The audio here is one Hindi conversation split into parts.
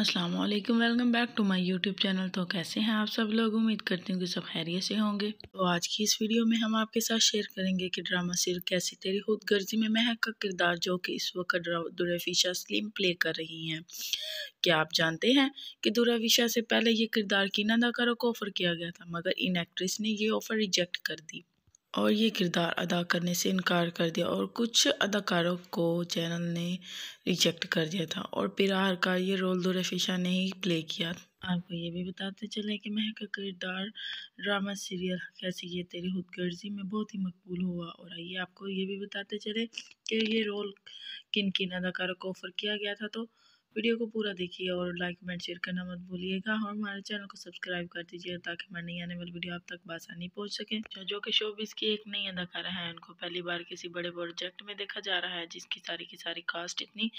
अस्सलाम वालेकुम welcome back to my YouTube channel तो कैसे हैं आप सब लोग उम्मीद करती हूँ कि सब खैरियत से होंगे तो आज की इस वीडियो में हम आपके साथ शेयर करेंगे कि ड्रामा सिर कैसी तेरी खुद गर्जी में महक का किरदार जो कि इस वक्त दुराफिशा स्लिम प्ले कर रही हैं क्या आप जानते हैं कि दुराविशा से पहले ये किरदार की नंदा को ऑफ़र किया गया था मगर इन एक्ट्रेस ने ये ऑफ़र रिजेक्ट कर दी और ये किरदार अदा करने से इनकार कर दिया और कुछ अदाकारों को चैनल ने रिजेक्ट कर दिया था और पिरार का ये रोल दो रफीशा ने ही प्ले किया आपको ये भी बताते चले कि महक का किरदार ड्रामा सीरियल कैसे ये तेरी खुदगर्जी में बहुत ही मकबूल हुआ और आइए आपको ये भी बताते चले कि ये रोल किन किन अदाकारों को ऑफ़र किया गया था तो वीडियो को पूरा देखिए और लाइक कमेंट शेयर करना मत भूलिएगा और हमारे चैनल को सब्सक्राइब कर दीजिए ताकि मैं नई आने वाली वीडियो आप तक बासानी पहुंच सके जो कि भी की एक नई अदाकारा है उनको पहली बार किसी बड़े प्रोजेक्ट में देखा जा रहा है जिसकी सारी की सारी कास्ट इतनी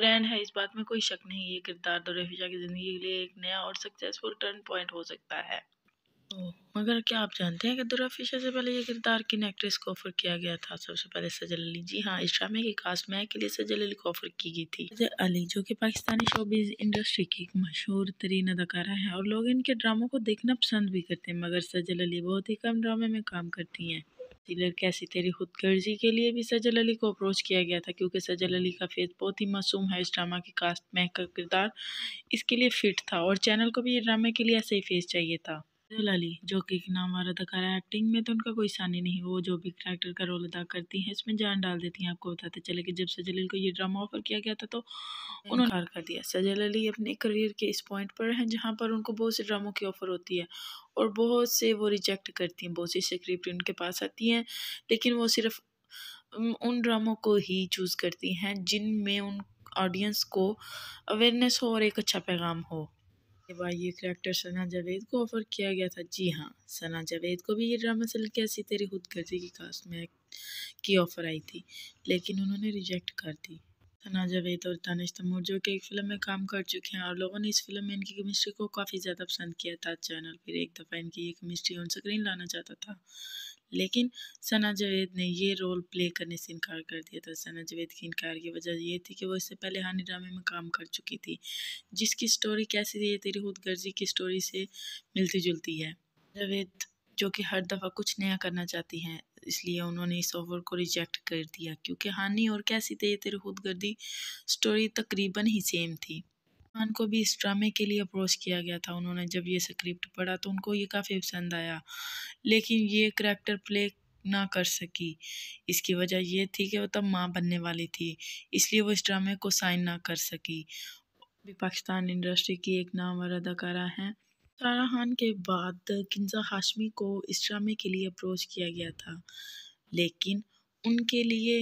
ग्रैंड है इस बात में कोई शक नहीं ये किरदार दो की ज़िंदगी के लिए एक नया और सक्सेसफुल टर्न पॉइंट हो सकता है मगर क्या आप जानते हैं कि दुराफिशा से पहले ये किरदार किन एक्ट्रेस को ऑफर किया गया था सबसे पहले सजल अली जी हाँ इस ड्रामे की कास्ट मैं के लिए सजल अली को ऑफर की गई थी सजल अली जो कि पाकिस्तानी शोबीज इंडस्ट्री की एक मशहूर तरीन अदाकारा है और लोग इनके ड्रामों को देखना पसंद भी करते हैं मगर सजल अली बहुत ही कम ड्रामे में काम करती हैं डीलर कैसी तेरी गर्जी के लिए भी सजल अली को अप्रोच किया गया था क्योंकि सजल अली का फेस बहुत ही मासूम है इस ड्रामा की कास्ट में का किरदार इसके लिए फिट था और चैनल को भी ये ड्रामे के लिए ऐसे ही फेस चाहिए था लाली जो कि नाम वाला अदाकार है एक्टिंग में तो उनका कोई सानी नहीं वो जो भी करेक्टर का रोल अदा करती हैं इसमें जान डाल देती हैं आपको बताते चले कि जब सजल को ये ड्रामा ऑफर किया गया था तो उन्होंने कार कर दिया सजल अली अपने करियर के इस पॉइंट पर हैं जहाँ पर उनको बहुत से ड्रामों की ऑफ़र होती है और बहुत से वो रिजेक्ट करती हैं बहुत सी स्क्रिप्ट उनके पास आती हैं लेकिन वो सिर्फ उन ड्रामों को ही चूज़ करती हैं जिनमें उन ऑडियंस को अवेयरनेस हो और एक अच्छा पैगाम हो ये करेक्टर सना जावेद को ऑफर किया गया था जी हाँ सना जावेद को भी ये ड्रामा सिल कैसी तेरी खुद गर्जी की कास्ट में की ऑफर आई थी लेकिन उन्होंने रिजेक्ट कर दी सना जावेद और तानिश तमूर जो कि एक फिल्म में काम कर चुके हैं और लोगों ने इस फिल्म में इनकी केमिस्ट्री को काफ़ी ज़्यादा पसंद किया था चैनल फिर एक दफ़ा इनकी ये केमिस्ट्री ऑन स्क्रीन लाना चाहता था लेकिन सना जावेद ने ये रोल प्ले करने से इनकार कर दिया था सना जावेद के इनकार की वजह ये थी कि वो इससे पहले हानि ड्रामे में काम कर चुकी थी जिसकी स्टोरी कैसी थी तेरी खुद गर्जी की स्टोरी से मिलती जुलती है जावेद जो कि हर दफ़ा कुछ नया करना चाहती हैं इसलिए उन्होंने इस ऑफर को रिजेक्ट कर दिया क्योंकि हानि और कैसी थे तेरे गर्दी स्टोरी तकरीबन ही सेम थी खान को भी इस ड्रामे के लिए अप्रोच किया गया था उन्होंने जब ये स्क्रिप्ट पढ़ा तो उनको ये काफ़ी पसंद आया लेकिन ये करैक्टर प्ले ना कर सकी इसकी वजह ये थी कि वो तब माँ बनने वाली थी इसलिए वो इस ड्रामे को साइन ना कर सकी भी पाकिस्तान इंडस्ट्री की एक नामवर अदाकारा हैं सारा खान के बाद किंजा हाशमी को इस ड्रामे के लिए अप्रोच किया गया था लेकिन उनके लिए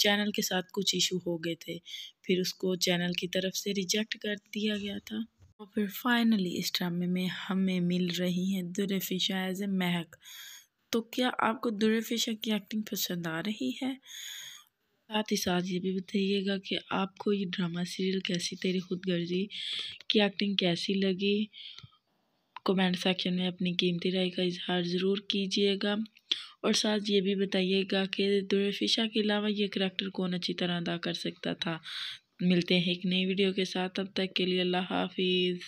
चैनल के साथ कुछ इशू हो गए थे फिर उसको चैनल की तरफ से रिजेक्ट कर दिया गया था और फिर फाइनली इस ड्रामे में हमें मिल रही हैं दुरफिशा एज ए महक तो क्या आपको दुरफिशा की एक्टिंग पसंद आ रही है साथ ही साथ ये भी बताइएगा कि आपको ये ड्रामा सीरियल कैसी तेरी खुदगर्जी की एक्टिंग कैसी लगी कमेंट सेक्शन में अपनी कीमती राय का इजहार ज़रूर कीजिएगा और साथ ये भी बताइएगा कि दुरफिशा के अलावा ये करैक्टर कौन अच्छी तरह अदा कर सकता था मिलते हैं एक नई वीडियो के साथ अब तक के लिए अल्लाह हाफिज़